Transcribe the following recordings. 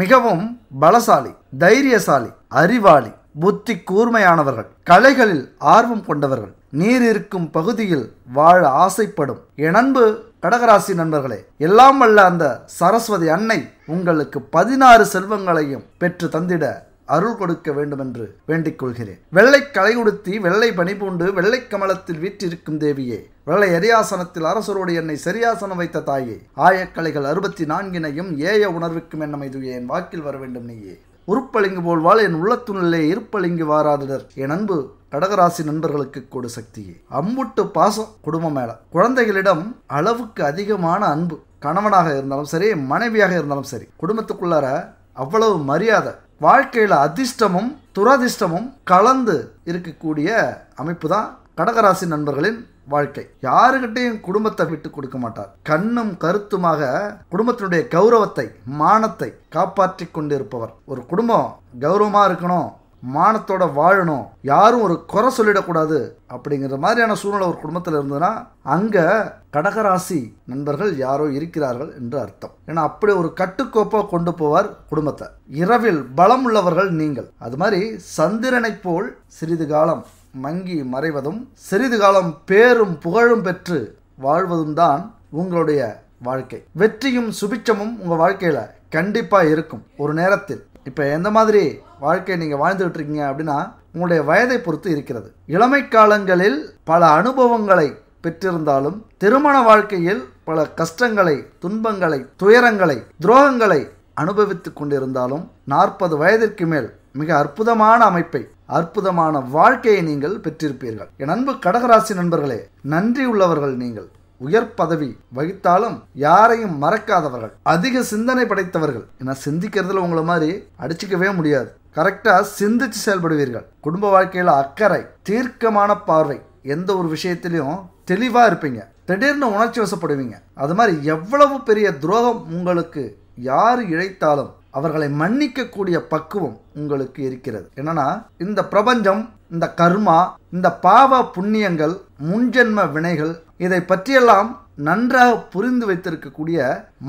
மிகவும் பலசாலி தைரியசாலி அறிவாளி புத்தி கூர்மையானவர்கள் கலைகளில் ஆர்வம் கொண்டவர்கள் நீர் இருக்கும் பகுதியில் வாழ ஆசைப்படும் என் கடகராசி நண்பர்களே எல்லாம் வல்ல அந்த சரஸ்வதி அன்னை உங்களுக்கு பதினாறு செல்வங்களையும் பெற்று தந்திட அருள் கொடுக்க வேண்டும் என்று வேண்டிக் கொள்கிறேன் வெள்ளை கலை உடுத்தி வெள்ளை பணிபூண்டு வெள்ளை கமலத்தில் வீற்றிருக்கும் தேவியே வெள்ளை எரியாசனத்தில் அரசரோடு என்னை சரியாசனம் வைத்த தாயே ஆயக்கலைகள் அறுபத்தி நான்கினையும் ஏய உணர்வுக்கும் என்னமை துய என் வாக்கில் வர வேண்டும் நீயே உருப்பளிங்கு போல்வாள் என் உள்ளத்துள்ளே இருப்பளிங்கு வாராதிடர் என் அன்பு கடகராசி நண்பர்களுக்கு கொடு சக்தியே அம்புட்டு பாசம் குடும்பம் மேல குழந்தைகளிடம் அளவுக்கு அதிகமான அன்பு கணவனாக இருந்தாலும் சரி மனைவியாக இருந்தாலும் சரி குடும்பத்துக்குள்ளார அவ்வளவு மரியாதை வாழ்க்கையில் அதிர்ஷ்டமும் துரதிர்ஷ்டமும் கலந்து இருக்கக்கூடிய அமைப்பு தான் கடகராசி நண்பர்களின் வாழ்க்கை யாருக்கிட்டையும் குடும்பத்தை விட்டு கொடுக்க மாட்டார் கண்ணும் கருத்துமாக குடும்பத்தினுடைய கௌரவத்தை மானத்தை காப்பாற்றி கொண்டிருப்பவர் ஒரு குடும்பம் கௌரவமாக இருக்கணும் மானத்தோட வாழணும் யாரும் ஒரு குறை சொல்லிடக்கூடாது அப்படிங்கிற மாதிரியான சூழ்நிலை ஒரு குடும்பத்தில் இருந்ததுன்னா அங்கே கடகராசி நண்பர்கள் யாரோ இருக்கிறார்கள் என்று அர்த்தம் ஏன்னா அப்படி ஒரு கட்டுக்கோப்பாக கொண்டு போவார் குடும்பத்தை இரவில் பலம் உள்ளவர்கள் நீங்கள் அது மாதிரி சந்திரனை போல் சிறிது காலம் மங்கி மறைவதும் சிறிது காலம் பேரும் புகழும் பெற்று வாழ்வதும் தான் உங்களுடைய வாழ்க்கை வெற்றியும் சுபிச்சமும் உங்கள் வாழ்க்கையில் கண்டிப்பாக இருக்கும் ஒரு நேரத்தில் இப்போ எந்த மாதிரி வாழ்க்கையை நீங்கள் வாழ்ந்துகிட்டு இருக்கீங்க அப்படின்னா உங்களுடைய வயதை பொறுத்து இருக்கிறது இளமை காலங்களில் பல அனுபவங்களை பெற்றிருந்தாலும் திருமண வாழ்க்கையில் பல கஷ்டங்களை துன்பங்களை துயரங்களை துரோகங்களை அனுபவித்து கொண்டிருந்தாலும் நாற்பது வயதிற்கு மேல் மிக அற்புதமான அமைப்பை அற்புதமான வாழ்க்கையை நீங்கள் பெற்றிருப்பீர்கள் என் அன்பு கடகராசி நண்பர்களே நன்றி உள்ளவர்கள் நீங்கள் உயர் பதவி வகித்தாலும் யாரையும் மறக்காதவர்கள் அதிக சிந்தனை படைத்தவர்கள் ஏன்னா சிந்திக்கிறதுல உங்களை மாதிரி அடிச்சுக்கவே முடியாது கரெக்டாக சிந்திச்சு செயல்படுவீர்கள் குடும்ப வாழ்க்கையில் அக்கறை தீர்க்கமான பார்வை எந்த ஒரு விஷயத்திலையும் தெளிவாக இருப்பீங்க திடீர்னு உணர்ச்சி வசப்படுவீங்க அது மாதிரி எவ்வளவு பெரிய துரோகம் உங்களுக்கு யார் இழைத்தாலும் அவர்களை மன்னிக்கக்கூடிய பக்குவம் உங்களுக்கு இருக்கிறது என்னன்னா இந்த பிரபஞ்சம் இந்த கர்மா இந்த பாவ புண்ணியங்கள் முன்ஜென்ம வினைகள் இதை பற்றியெல்லாம் நன்றாக புரிந்து வைத்திருக்கக்கூடிய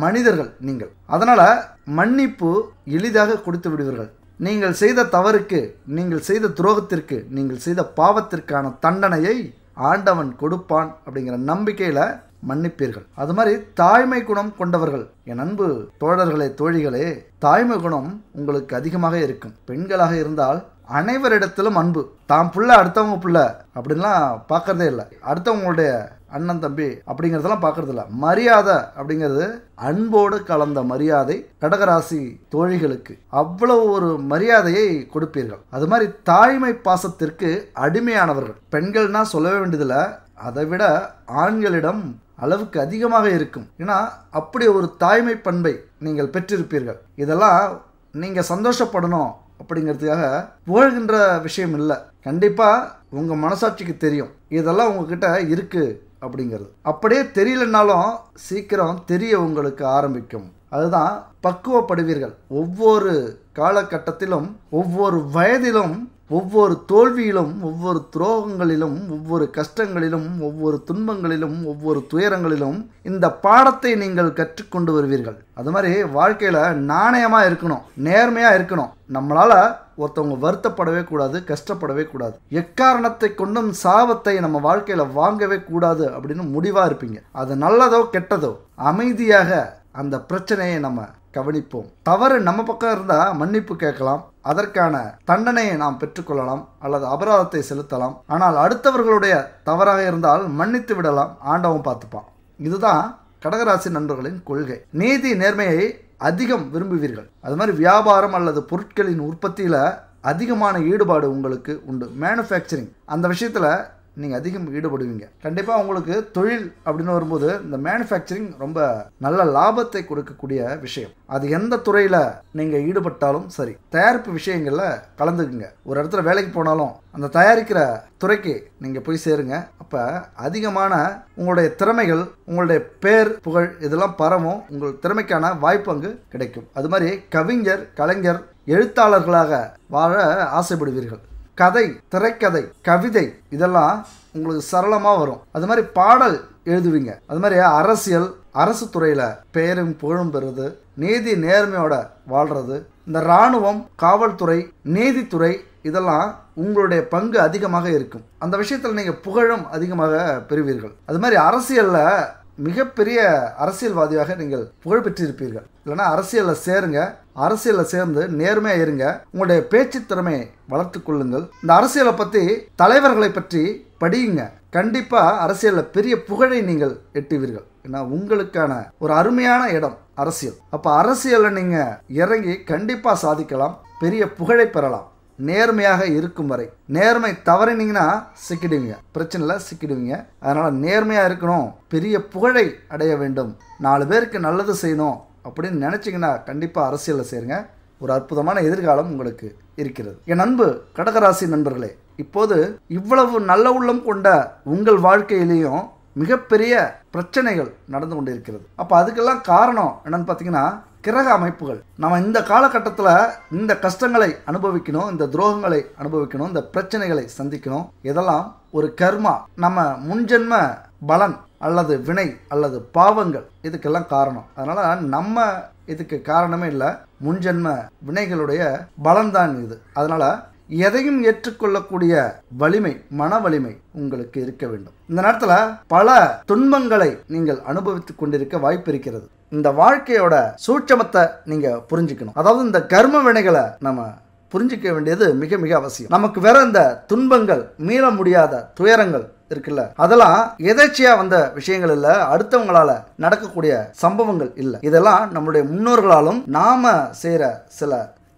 மனிதர்கள் நீங்கள் அதனால மன்னிப்பு எளிதாக கொடுத்து விடுவீர்கள் நீங்கள் செய்த தவறுக்கு நீங்கள் செய்த துரோகத்திற்கு நீங்கள் செய்த பாவத்திற்கான தண்டனையை ஆண்டவன் கொடுப்பான் அப்படிங்கிற நம்பிக்கையில் மன்னிப்பீர்கள் அது மாதிரி தாய்மை குணம் கொண்டவர்கள் என் அன்பு தோழர்களே தோழிகளே தாய்மை குணம் உங்களுக்கு அதிகமாக இருக்கும் பெண்களாக இருந்தால் அனைவரிடத்திலும் அன்பு தாம் புள்ள அடுத்தவங்க புள்ள அப்படின்லாம் பார்க்கறதே இல்லை அடுத்தவங்களுடைய அண்ணன் தம்பி அப்படிங்கிறதெல்லாம் பார்க்கறது இல்ல மரியாதை அப்படிங்கிறது அன்போடு கலந்த மரியாதை கடகராசி தோழிகளுக்கு அவ்வளவு ஒரு மரியாதையை கொடுப்பீர்கள் அது மாதிரி தாய்மை பாசத்திற்கு அடிமையானவர்கள் பெண்கள்னா சொல்ல வேண்டியதில்லை அதை விட ஆண்களிடம் அளவுக்கு அதிகமாக இருக்கும் ஏன்னா அப்படி ஒரு தாய்மை பண்பை நீங்கள் பெற்றிருப்பீர்கள் இதெல்லாம் நீங்கள் சந்தோஷப்படணும் அப்படிங்கிறதுக்காக புகழ்கின்ற விஷயம் இல்லை கண்டிப்பாக உங்கள் மனசாட்சிக்கு தெரியும் இதெல்லாம் உங்ககிட்ட இருக்குது அப்படிங்கிறது அப்படியே தெரியலனாலும் சீக்கிரம் தெரிய உங்களுக்கு ஆரம்பிக்கும் அதுதான் பக்குவப்படுவீர்கள் ஒவ்வொரு காலகட்டத்திலும் ஒவ்வொரு வயதிலும் ஒவ்வொரு தோல்வியிலும் ஒவ்வொரு துரோகங்களிலும் ஒவ்வொரு கஷ்டங்களிலும் ஒவ்வொரு துன்பங்களிலும் ஒவ்வொரு துயரங்களிலும் இந்த பாடத்தை நீங்கள் கற்றுக்கொண்டு வருவீர்கள் அது மாதிரி வாழ்க்கையில் நாணயமாக இருக்கணும் நேர்மையாக இருக்கணும் நம்மளால் ஒருத்தவங்க வருத்தப்படவே கூடாது கஷ்டப்படவே கூடாது எக்காரணத்தை கொண்டும் சாபத்தை நம்ம வாழ்க்கையில் வாங்கவே கூடாது அப்படின்னு முடிவாக இருப்பீங்க அது நல்லதோ கெட்டதோ அமைதியாக அந்த பிரச்சனையை நம்ம கவனிப்போம் தவறு நம்ம பக்கம் இருந்தால் மன்னிப்பு கேட்கலாம் அதற்கான தண்டனையை நாம் பெற்றுக்கொள்ளலாம் அல்லது அபராதத்தை செலுத்தலாம் ஆனால் அடுத்தவர்களுடைய தவறாக இருந்தால் மன்னித்து விடலாம் ஆண்டவன் பார்த்துப்பான் இதுதான் கடகராசி நண்பர்களின் கொள்கை நீதி நேர்மையை அதிகம் விரும்புவீர்கள் அது மாதிரி வியாபாரம் அல்லது பொருட்களின் உற்பத்தியில் அதிகமான ஈடுபாடு உங்களுக்கு உண்டு மேனுஃபேக்சரிங் அந்த விஷயத்தில் நீங்கள் அதிகம் ஈடுபடுவீங்க கண்டிப்பாக உங்களுக்கு தொழில் அப்படின்னு வரும்போது இந்த மேனுஃபேக்சரிங் ரொம்ப நல்ல லாபத்தை கொடுக்கக்கூடிய விஷயம் அது எந்த துறையில் நீங்கள் ஈடுபட்டாலும் சரி தயாரிப்பு விஷயங்களில் கலந்துக்குங்க ஒரு இடத்துல வேலைக்கு போனாலும் அந்த தயாரிக்கிற துறைக்கு நீங்கள் போய் சேருங்க அப்போ அதிகமான உங்களுடைய திறமைகள் உங்களுடைய பேர் புகழ் இதெல்லாம் பரவும் உங்கள் திறமைக்கான வாய்ப்பு அங்கு கிடைக்கும் அது மாதிரி கவிஞர் கலைஞர் எழுத்தாளர்களாக வாழ ஆசைப்படுவீர்கள் கதை திரைக்கதை கவிதை இதெல்லாம் உங்களுக்கு சரளமாக வரும் அது மாதிரி பாடல் எழுதுவீங்க அது மாதிரி அரசியல் அரசு துறையில் பெயரும் புகழும் பெறுவது நீதி நேர்மையோட வாழ்கிறது இந்த இராணுவம் காவல்துறை நீதித்துறை இதெல்லாம் உங்களுடைய பங்கு அதிகமாக இருக்கும் அந்த விஷயத்தில் நீங்கள் புகழும் அதிகமாக பெறுவீர்கள் அது மாதிரி அரசியலில் மிகப்பெரிய அரசியல்வாதியாக நீங்கள் புகழ்பெற்றிருப்பீர்கள் இல்லைனா அரசியலில் சேருங்க அரசியலில் சேர்ந்து நேர்மையாக இருங்க உங்களுடைய பேச்சு திறமையை வளர்த்து கொள்ளுங்கள் இந்த அரசியலை பற்றி தலைவர்களை பற்றி படியுங்க கண்டிப்பாக அரசியலில் பெரிய புகழை நீங்கள் எட்டுவீர்கள் ஏன்னா உங்களுக்கான ஒரு அருமையான இடம் அரசியல் அப்போ அரசியலில் நீங்கள் இறங்கி கண்டிப்பாக சாதிக்கலாம் பெரிய புகழை பெறலாம் நேர்மையாக இருக்கும் வரை நேர்மை தவறினீங்கன்னா சிக்கிடுவீங்க பிரச்சனையில் சிக்கிடுவீங்க அதனால் நேர்மையாக இருக்கணும் பெரிய புகழை அடைய வேண்டும் நாலு பேருக்கு நல்லது செய்யணும் அப்படின்னு நினச்சிங்கன்னா கண்டிப்பாக அரசியலில் சேருங்க ஒரு அற்புதமான எதிர்காலம் உங்களுக்கு இருக்கிறது என் அன்பு கடகராசி நண்பர்களே இப்போது இவ்வளவு நல்ல உள்ளம் கொண்ட உங்கள் வாழ்க்கையிலையும் மிகப்பெரிய பிரச்சனைகள் நடந்து கொண்டு இருக்கிறது அப்போ அதுக்கெல்லாம் காரணம் என்னென்னு பார்த்தீங்கன்னா கிரக அமைப்புகள் நம்ம இந்த காலகட்டத்தில் இந்த கஷ்டங்களை அனுபவிக்கணும் இந்த துரோகங்களை அனுபவிக்கணும் இந்த பிரச்சனைகளை சந்திக்கணும் இதெல்லாம் ஒரு கர்மா நம்ம முன்ஜென்ம பலன் அல்லது வினை அல்லது பாவங்கள் இதுக்கெல்லாம் காரணம் அதனால் நம்ம இதுக்கு காரணமே இல்லை முன்ஜென்ம வினைகளுடைய பலன்தான் இது அதனால் எதையும் ஏற்றுக்கொள்ளக்கூடிய வலிமை மன வலிமை உங்களுக்கு இருக்க வேண்டும் இந்த நேரத்தில் பல துன்பங்களை நீங்கள் அனுபவித்துக் கொண்டிருக்க வாய்ப்பு இருக்கிறது இந்த வாழ்க்கையோட சூட்சமத்தை நீங்கள் புரிஞ்சுக்கணும் அதாவது இந்த கர்ம வினைகளை நம்ம புரிஞ்சிக்க வேண்டியது மிக மிக அவசியம் நமக்கு வேற இந்த துன்பங்கள் மீள முடியாத துயரங்கள் இருக்குல்ல அதெல்லாம் எதேச்சியா வந்த விஷயங்கள் இல்ல அடுத்தவங்களால நடக்கக்கூடிய சம்பவங்கள் இல்லை இதெல்லாம் நம்மளுடைய முன்னோர்களாலும் நாம செய்யற சில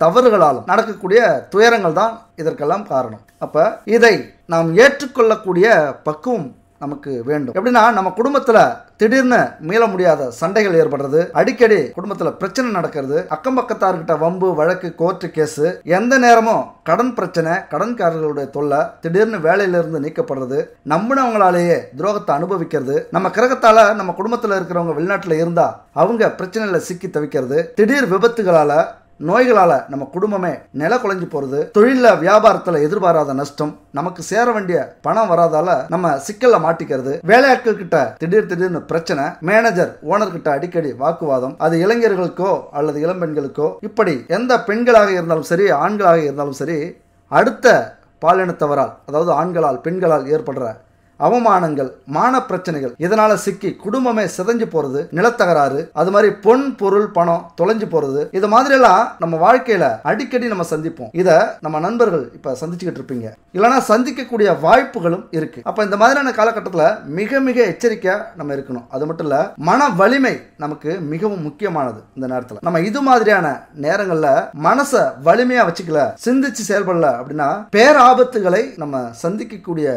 தவறுகளாலும் நடக்கக்கூடிய துயரங்கள் தான் இதற்கெல்லாம் காரணம் அப்ப இதை நாம் ஏற்றுக்கொள்ளக்கூடிய பக்குவம் நமக்கு வேண்டும் எப்படின்னா நம்ம குடும்பத்தில் திடீர்னு மீள முடியாத சண்டைகள் ஏற்படுறது அடிக்கடி குடும்பத்தில் பிரச்சனை நடக்கிறது அக்கம் பக்கத்தார்கிட்ட வம்பு வழக்கு கோர்ட்டு கேஸு எந்த நேரமும் கடன் பிரச்சனை கடன்காரர்களுடைய தொல்லை திடீர்னு வேலையிலிருந்து நீக்கப்படுறது நம்பினவங்களாலேயே துரோகத்தை அனுபவிக்கிறது நம்ம கிரகத்தால நம்ம குடும்பத்தில் இருக்கிறவங்க வெளிநாட்டில் இருந்தா அவங்க பிரச்சனையில் சிக்கி தவிக்கிறது திடீர் விபத்துகளால நோய்களால் நம்ம குடும்பமே நில குலைஞ்சு போகிறது தொழிலில் வியாபாரத்தில் எதிர்பாராத நஷ்டம் நமக்கு சேர வேண்டிய பணம் வராதால நம்ம சிக்கல்ல மாட்டிக்கிறது வேலையாட்கள் கிட்ட திடீர் திடீர்னு பிரச்சனை மேனேஜர் ஓனர் கிட்ட அடிக்கடி வாக்குவாதம் அது இளைஞர்களுக்கோ அல்லது இளம்பெண்களுக்கோ இப்படி எந்த பெண்களாக இருந்தாலும் சரி ஆண்களாக இருந்தாலும் சரி அடுத்த பாலினத்தவரால் அதாவது ஆண்களால் பெண்களால் ஏற்படுற அவமானங்கள் மான பிரச்சனைகள் இதனால சிக்கி குடும்பமே சிதஞ்சு போறது நிலத்தகராறு அது மாதிரி பொன் பொருள் பணம் தொலைஞ்சு போறது இது மாதிரி எல்லாம் நம்ம வாழ்க்கையில அடிக்கடி நம்ம சந்திப்போம் இத நம்ம நண்பர்கள் இப்ப சந்திச்சுக்கிட்டு இருப்பீங்க இல்லைன்னா சந்திக்கக்கூடிய வாய்ப்புகளும் இருக்கு அப்ப இந்த மாதிரியான காலகட்டத்தில் மிக மிக எச்சரிக்கையா நம்ம இருக்கணும் அது மட்டும் இல்ல மன வலிமை நமக்கு மிகவும் முக்கியமானது இந்த நேரத்தில் நம்ம இது மாதிரியான நேரங்கள்ல மனசை வலிமையா வச்சுக்கல சிந்திச்சு செயல்படல அப்படின்னா பேராபத்துகளை நம்ம சந்திக்கக்கூடிய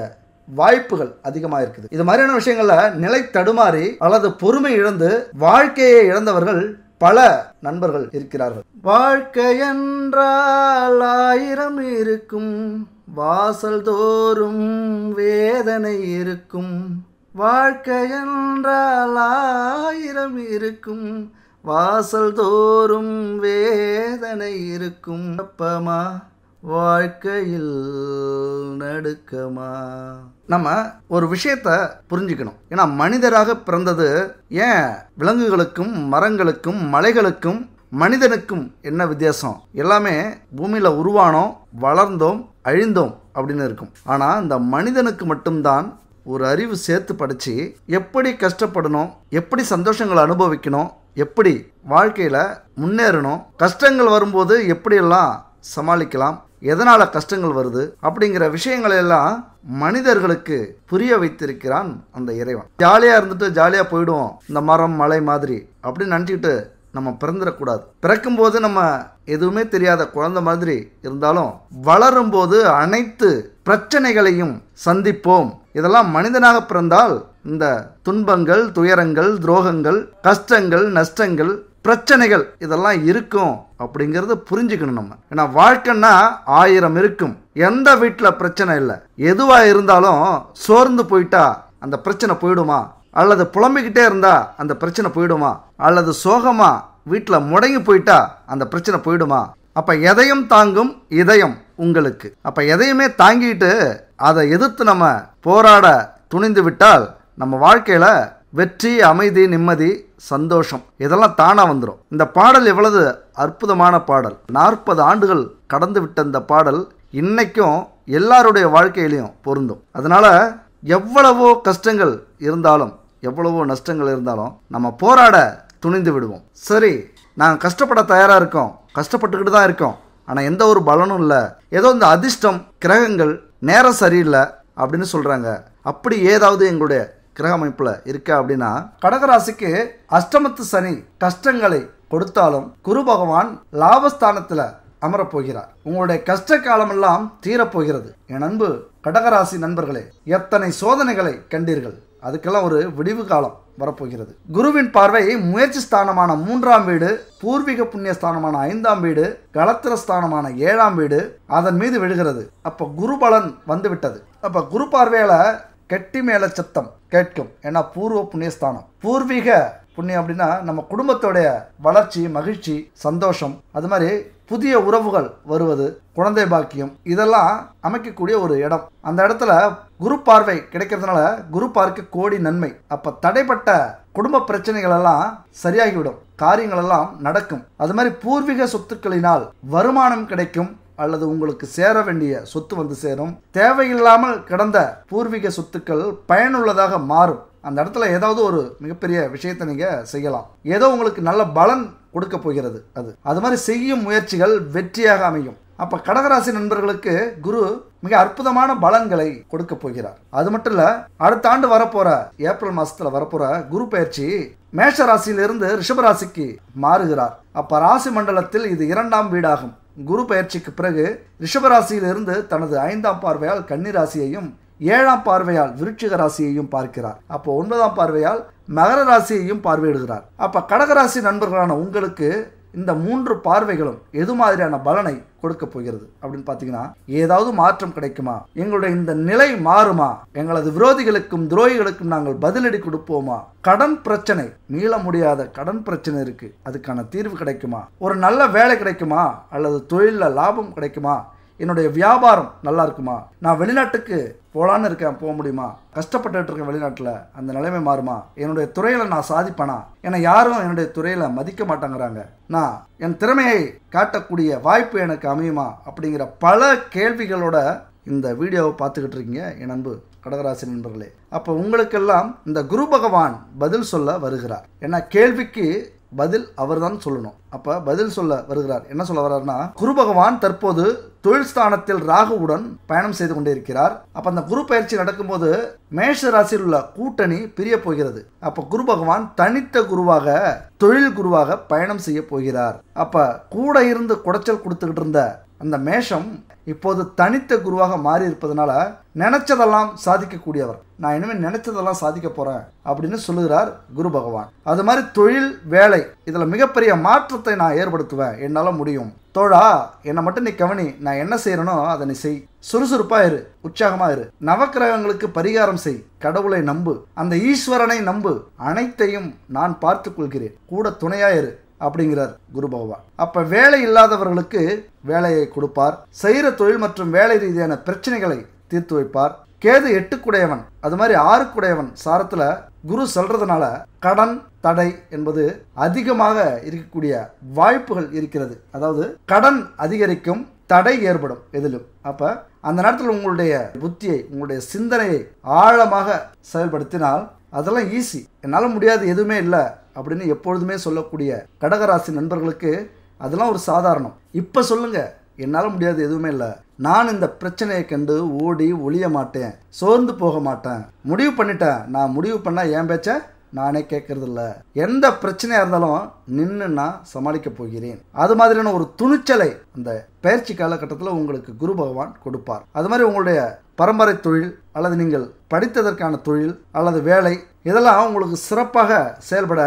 வாய்ப்புகள் அதிகமாக இருக்குது இது மாதிரியான விஷயங்கள்ல நிலை தடுமாறி அல்லது பொறுமை இழந்து வாழ்க்கையை இழந்தவர்கள் பல நண்பர்கள் இருக்கிறார்கள் வாழ்க்கை என்றால் ஆயிரம் இருக்கும் வாசல் தோறும் வேதனை இருக்கும் வாழ்க்கை என்றால் ஆயிரம் இருக்கும் வாசல் தோறும் வேதனை இருக்கும் அப்பமா வாழ்க்கையில் நடுக்கமா நம்ம ஒரு விஷயத்த புரிஞ்சுக்கணும் ஏன்னா மனிதராக பிறந்தது ஏன் விலங்குகளுக்கும் மரங்களுக்கும் மலைகளுக்கும் மனிதனுக்கும் என்ன வித்தியாசம் எல்லாமே பூமியில் உருவானோம் வளர்ந்தோம் அழிந்தோம் அப்படின்னு இருக்கும் ஆனால் இந்த மனிதனுக்கு மட்டும்தான் ஒரு அறிவு சேர்த்து படித்து எப்படி கஷ்டப்படணும் எப்படி சந்தோஷங்களை அனுபவிக்கணும் எப்படி வாழ்க்கையில் முன்னேறணும் கஷ்டங்கள் வரும்போது எப்படியெல்லாம் சமாளிக்கலாம் எதனால் கஷ்டங்கள் வருது அப்படிங்கிற விஷயங்கள் எல்லாம் மனிதர்களுக்கு புரிய வைத்திருக்கிறான் அந்த இறைவன் ஜாலியாக இருந்துட்டு ஜாலியாக போயிடுவோம் இந்த மரம் மலை மாதிரி அப்படின்னு நினச்சிக்கிட்டு நம்ம பிறந்துடக்கூடாது பிறக்கும்போது நம்ம எதுவுமே தெரியாத குழந்த மாதிரி இருந்தாலும் வளரும்போது அனைத்து பிரச்சனைகளையும் சந்திப்போம் இதெல்லாம் மனிதனாக பிறந்தால் இந்த துன்பங்கள் துயரங்கள் துரோகங்கள் கஷ்டங்கள் நஷ்டங்கள் பிரச்சனைகள் இதெல்லாம் இருக்கும் அப்படிங்கிறத புரிஞ்சுக்கணும் நம்ம ஏன்னா வாழ்க்கைன்னா ஆயிரம் இருக்கும் எந்த வீட்டில் பிரச்சனை இல்லை எதுவாக இருந்தாலும் சோர்ந்து போயிட்டா அந்த பிரச்சனை போயிடுமா அல்லது புலம்பிக்கிட்டே இருந்தா அந்த பிரச்சனை போயிடுமா அல்லது சோகமா வீட்டில் முடங்கி போயிட்டா அந்த பிரச்சனை போயிடுமா அப்போ எதையும் தாங்கும் இதயம் உங்களுக்கு அப்போ எதையுமே தாங்கிட்டு அதை எதிர்த்து நம்ம போராட துணிந்து விட்டால் நம்ம வாழ்க்கையில் வெற்றி அமைதி நிம்மதி சந்தோஷம் இதெல்லாம் தானாக வந்துடும் இந்த பாடல் எவ்வளவு அற்புதமான பாடல் நாற்பது ஆண்டுகள் கடந்து விட்ட இந்த பாடல் இன்னைக்கும் எல்லாருடைய வாழ்க்கையிலையும் பொருந்தும் அதனால் எவ்வளவோ கஷ்டங்கள் இருந்தாலும் எவ்வளவோ நஷ்டங்கள் இருந்தாலும் நம்ம போராட துணிந்து விடுவோம் சரி நாங்கள் கஷ்டப்பட தயாராக இருக்கோம் கஷ்டப்பட்டுக்கிட்டு தான் இருக்கோம் ஆனால் எந்த ஒரு பலனும் இல்லை ஏதோ இந்த அதிர்ஷ்டம் கிரகங்கள் நேரம் சரியில்லை அப்படின்னு சொல்கிறாங்க அப்படி ஏதாவது எங்களுடைய கிரக அமைப்பில் இருக்க அப்படின்னா கடகராசிக்கு அஷ்டமத்து சனி கஷ்டங்களை கொடுத்தாலும் குரு பகவான் லாபஸ்தானத்தில் அமரப்போகிறார் உங்களுடைய கஷ்ட காலமெல்லாம் தீரப்போகிறது என் அன்பு கடகராசி நண்பர்களே எத்தனை சோதனைகளை கண்டீர்கள் அதுக்கெல்லாம் ஒரு விடிவு காலம் வரப்போகிறது குருவின் பார்வை முயற்சி ஸ்தானமான மூன்றாம் வீடு பூர்வீக புண்ணிய ஸ்தானமான ஐந்தாம் வீடு கலத்திர ஸ்தானமான ஏழாம் வீடு அதன் மீது விழுகிறது அப்போ குரு பலன் விட்டது அப்போ குரு பார்வையில் கெட்டி மேல சத்தம் கேட்கும் ஏன்னா பூர்வ புண்ணியஸ்தானம் பூர்வீக புண்ணியம் அப்படின்னா நம்ம குடும்பத்தோடைய வளர்ச்சி மகிழ்ச்சி சந்தோஷம் அது மாதிரி புதிய உறவுகள் வருவது குழந்தை பாக்கியம் இதெல்லாம் அமைக்கக்கூடிய ஒரு இடம் அந்த இடத்துல குரு பார்வை கிடைக்கிறதுனால குரு பார்க்க கோடி நன்மை அப்ப தடைப்பட்ட குடும்ப பிரச்சனைகள் எல்லாம் சரியாகிவிடும் காரியங்கள் எல்லாம் நடக்கும் அது மாதிரி பூர்வீக சொத்துக்களினால் வருமானம் கிடைக்கும் அல்லது உங்களுக்கு சேர வேண்டிய சொத்து வந்து சேரும் தேவையில்லாமல் கிடந்த பூர்வீக சொத்துக்கள் பயனுள்ளதாக மாறும் அந்த இடத்துல ஏதாவது ஒரு மிகப்பெரிய விஷயத்தை நீங்கள் செய்யலாம் ஏதோ உங்களுக்கு நல்ல பலன் கொடுக்க போகிறது அது அது மாதிரி செய்யும் முயற்சிகள் வெற்றியாக அமையும் அப்போ கடகராசி நண்பர்களுக்கு குரு மிக அற்புதமான பலன்களை கொடுக்க போகிறார் அது மட்டும் இல்லை அடுத்த ஆண்டு வரப்போகிற ஏப்ரல் மாசத்துல வரப்போகிற குரு பயிற்சி மேஷ ராசியிலிருந்து ரிஷபராசிக்கு மாறுகிறார் அப்ப ராசி மண்டலத்தில் இது இரண்டாம் வீடாகும் குரு பயிற்சிக்கு பிறகு ரிஷபராசியிலிருந்து தனது ஐந்தாம் பார்வையால் கன்னிராசியையும் ஏழாம் பார்வையால் விருட்சிக ராசியையும் பார்க்கிறார் அப்போ ஒன்பதாம் பார்வையால் மகர ராசியையும் பார்வையிடுகிறார் அப்ப கடகராசி நண்பர்களான உங்களுக்கு இந்த மூன்று பார்வைகளும் எது மாதிரியான பலனை கொடுக்க போகிறது அப்படின்னு பார்த்தீங்கன்னா ஏதாவது மாற்றம் கிடைக்குமா எங்களுடைய இந்த நிலை மாறுமா எங்களது விரோதிகளுக்கும் துரோகிகளுக்கும் நாங்கள் பதிலடி கொடுப்போமா கடன் பிரச்சனை மீள முடியாத கடன் பிரச்சனை இருக்கு அதுக்கான தீர்வு கிடைக்குமா ஒரு நல்ல வேலை கிடைக்குமா அல்லது தொழிலில் லாபம் கிடைக்குமா என்னுடைய வியாபாரம் நல்லா இருக்குமா நான் வெளிநாட்டுக்கு போகலான்னு இருக்கேன் போக முடியுமா கஷ்டப்பட்டுட்டு இருக்கேன் வெளிநாட்டில் அந்த நிலைமை மாறுமா என்னுடைய துறையில் நான் சாதிப்பேனா என்னை யாரும் என்னுடைய துறையில் மதிக்க மாட்டேங்கிறாங்க நான் என் திறமையை காட்டக்கூடிய வாய்ப்பு எனக்கு அமையுமா அப்படிங்கிற பல கேள்விகளோட இந்த வீடியோவை பார்த்துக்கிட்டு இருக்கீங்க என் அன்பு கடகராசி நண்பர்களே அப்போ உங்களுக்கெல்லாம் இந்த குரு பகவான் பதில் சொல்ல வருகிறார் ஏன்னா கேள்விக்கு பதில் அவர் தான் சொல்லணும் அப்ப பதில் சொல்ல வருகிறார் என்ன சொல்ல வர்றாருன்னா குரு பகவான் தற்போது தொழில் ஸ்தானத்தில் ராகுவுடன் பயணம் செய்து கொண்டே இருக்கிறார் அப்ப அந்த குரு பயிற்சி நடக்கும்போது மேஷ ராசியில் உள்ள கூட்டணி பிரிய போகிறது அப்ப குரு பகவான் தனித்த குருவாக தொழில் குருவாக பயணம் செய்ய போகிறார் அப்ப கூட இருந்து குடைச்சல் கொடுத்துக்கிட்டு இருந்த அந்த மேஷம் இப்போது தனித்த குருவாக மாறி இருப்பதனால நினைச்சதெல்லாம் சாதிக்கக்கூடியவர் நான் இனிமேல் நினைச்சதெல்லாம் சாதிக்க போறேன் அப்படின்னு சொல்லுகிறார் குரு பகவான் அது மாதிரி தொழில் வேலை இதில் மிகப்பெரிய மாற்றத்தை நான் ஏற்படுத்துவேன் என்னால் முடியும் தோழா என்னை மட்டும் நீ கவனி நான் என்ன செய்யறனோ அதை நீ செய் சுறுசுறுப்பா இரு உற்சாகமா இரு நவக்கிரகங்களுக்கு பரிகாரம் செய் கடவுளை நம்பு அந்த ஈஸ்வரனை நம்பு அனைத்தையும் நான் பார்த்துக் கொள்கிறேன் கூட துணையாயிரு அப்படிங்கிறார் குரு பகவான் அப்ப வேலை இல்லாதவர்களுக்கு வேலையை கொடுப்பார் செய்கிற தொழில் மற்றும் வேலை ரீதியான பிரச்சனைகளை தீர்த்து வைப்பார் கேது எட்டுக்குடையவன் அது மாதிரி ஆறுக்குடையவன் சாரத்தில் குரு சொல்றதுனால கடன் தடை என்பது அதிகமாக இருக்கக்கூடிய வாய்ப்புகள் இருக்கிறது அதாவது கடன் அதிகரிக்கும் தடை ஏற்படும் எதிலும் அப்போ அந்த நேரத்தில் உங்களுடைய புத்தியை உங்களுடைய சிந்தனையை ஆழமாக செயல்படுத்தினால் அதெல்லாம் ஈஸி என்னால் முடியாது எதுவுமே இல்லை அப்படின்னு எப்பொழுதுமே சொல்லக்கூடிய கடகராசி நண்பர்களுக்கு அதெல்லாம் ஒரு சாதாரணம் இப்போ சொல்லுங்கள் என்னால் முடியாது எதுவுமே இல்லை நான் இந்த பிரச்சனையை கண்டு ஓடி ஒளிய மாட்டேன் சோர்ந்து போக மாட்டேன் முடிவு பண்ணிட்டேன் நான் முடிவு பண்ணால் ஏன் பேச்சேன் நானே கேட்கறதில்ல எந்த பிரச்சனையாக இருந்தாலும் நின்று நான் சமாளிக்க போகிறேன் அது மாதிரியான ஒரு துணிச்சலை அந்த பயிற்சி காலகட்டத்தில் உங்களுக்கு குரு பகவான் கொடுப்பார் அது மாதிரி உங்களுடைய பரம்பரை தொழில் அல்லது நீங்கள் படித்ததற்கான தொழில் அல்லது வேலை இதெல்லாம் உங்களுக்கு சிறப்பாக செயல்பட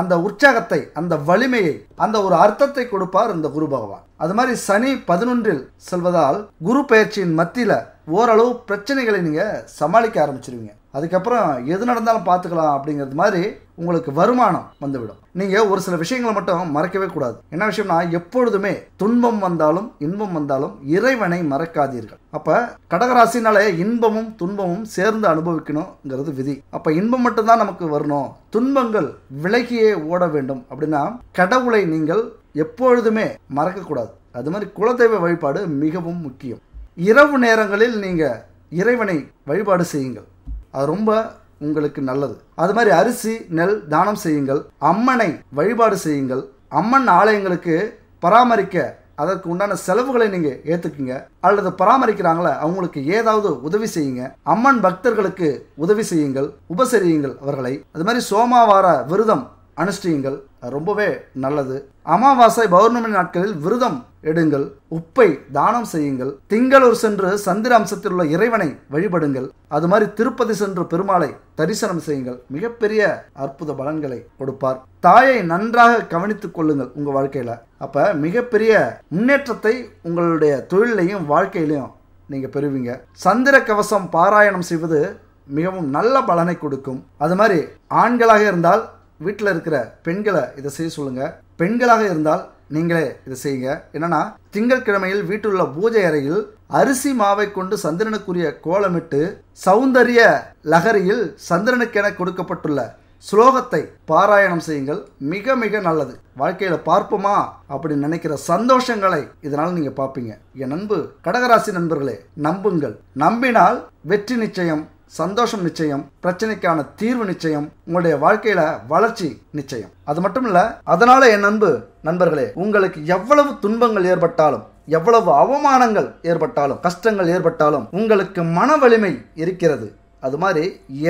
அந்த உற்சாகத்தை அந்த வலிமையை அந்த ஒரு அர்த்தத்தை கொடுப்பார் இந்த குரு பகவான் அது மாதிரி சனி பதினொன்றில் செல்வதால் குரு பயிற்சியின் மத்தியில் ஓரளவு பிரச்சனைகளை நீங்கள் சமாளிக்க ஆரம்பிச்சிருவீங்க அதுக்கப்புறம் எது நடந்தாலும் பார்த்துக்கலாம் அப்படிங்கிறது மாதிரி உங்களுக்கு வருமானம் வந்துவிடும் நீங்கள் ஒரு சில விஷயங்களை மட்டும் மறக்கவே கூடாது என்ன விஷயம்னா எப்பொழுதுமே துன்பம் வந்தாலும் இன்பம் வந்தாலும் இறைவனை மறக்காதீர்கள் அப்போ கடகராசினாலே இன்பமும் துன்பமும் சேர்ந்து அனுபவிக்கணுங்கிறது விதி அப்போ இன்பம் மட்டும்தான் நமக்கு வரணும் துன்பங்கள் விலகியே ஓட வேண்டும் அப்படின்னா கடவுளை நீங்கள் எப்பொழுதுமே மறக்கக்கூடாது அது மாதிரி குலதெய்வ வழிபாடு மிகவும் முக்கியம் இரவு நேரங்களில் நீங்கள் இறைவனை வழிபாடு செய்யுங்கள் அது ரொம்ப உங்களுக்கு நல்லது அது மாதிரி அரிசி நெல் தானம் செய்யுங்கள் அம்மனை வழிபாடு செய்யுங்கள் அம்மன் ஆலயங்களுக்கு பராமரிக்க அதற்கு உண்டான செலவுகளை நீங்கள் ஏற்றுக்குங்க அல்லது பராமரிக்கிறாங்கள அவங்களுக்கு ஏதாவது உதவி செய்யுங்க அம்மன் பக்தர்களுக்கு உதவி செய்யுங்கள் உபசரியுங்கள் அவர்களை அது மாதிரி சோமாவார விரதம் அனுஷ்டியுங்கள் ரொம்பவே நல்லது அமாவாசை பௌர்ணமி நாட்களில் விரதம் எடுங்கள் உப்பை தானம் செய்யுங்கள் திங்களூர் சென்று சந்திர அம்சத்தில் உள்ள இறைவனை வழிபடுங்கள் அது மாதிரி திருப்பதி சென்று பெருமாளை தரிசனம் செய்யுங்கள் மிகப்பெரிய அற்புத பலன்களை கொடுப்பார் தாயை நன்றாக கவனித்துக் கொள்ளுங்கள் உங்கள் வாழ்க்கையில் அப்போ மிகப்பெரிய முன்னேற்றத்தை உங்களுடைய தொழிலையும் வாழ்க்கையிலையும் நீங்கள் பெறுவீங்க சந்திர கவசம் பாராயணம் செய்வது மிகவும் நல்ல பலனை கொடுக்கும் அது மாதிரி ஆண்களாக இருந்தால் வீட்டில் இருக்கிற பெண்களை இதை செய்ய சொல்லுங்கள் பெண்களாக இருந்தால் நீங்களே இதை செய்யுங்க என்னன்னா திங்கட்கிழமையில் வீட்டுள்ள பூஜை அறையில் அரிசி மாவை கொண்டு சந்திரனுக்குரிய கோலமிட்டு சௌந்தரிய லகரியில் சந்திரனுக்கென கொடுக்கப்பட்டுள்ள ஸ்லோகத்தை பாராயணம் செய்யுங்கள் மிக மிக நல்லது வாழ்க்கையில பார்ப்போமா அப்படின்னு நினைக்கிற சந்தோஷங்களை இதனால் நீங்க பார்ப்பீங்க என் அன்பு கடகராசி நண்பர்களே நம்புங்கள் நம்பினால் வெற்றி நிச்சயம் சந்தோஷம் நிச்சயம் பிரச்சனைக்கான தீர்வு நிச்சயம் உங்களுடைய வாழ்க்கையில வளர்ச்சி நிச்சயம் அது மட்டும் இல்ல அதனால என் அன்பு நண்பர்களே உங்களுக்கு எவ்வளவு துன்பங்கள் ஏற்பட்டாலும் எவ்வளவு அவமானங்கள் ஏற்பட்டாலும் கஷ்டங்கள் ஏற்பட்டாலும் உங்களுக்கு மன வலிமை இருக்கிறது அது மாதிரி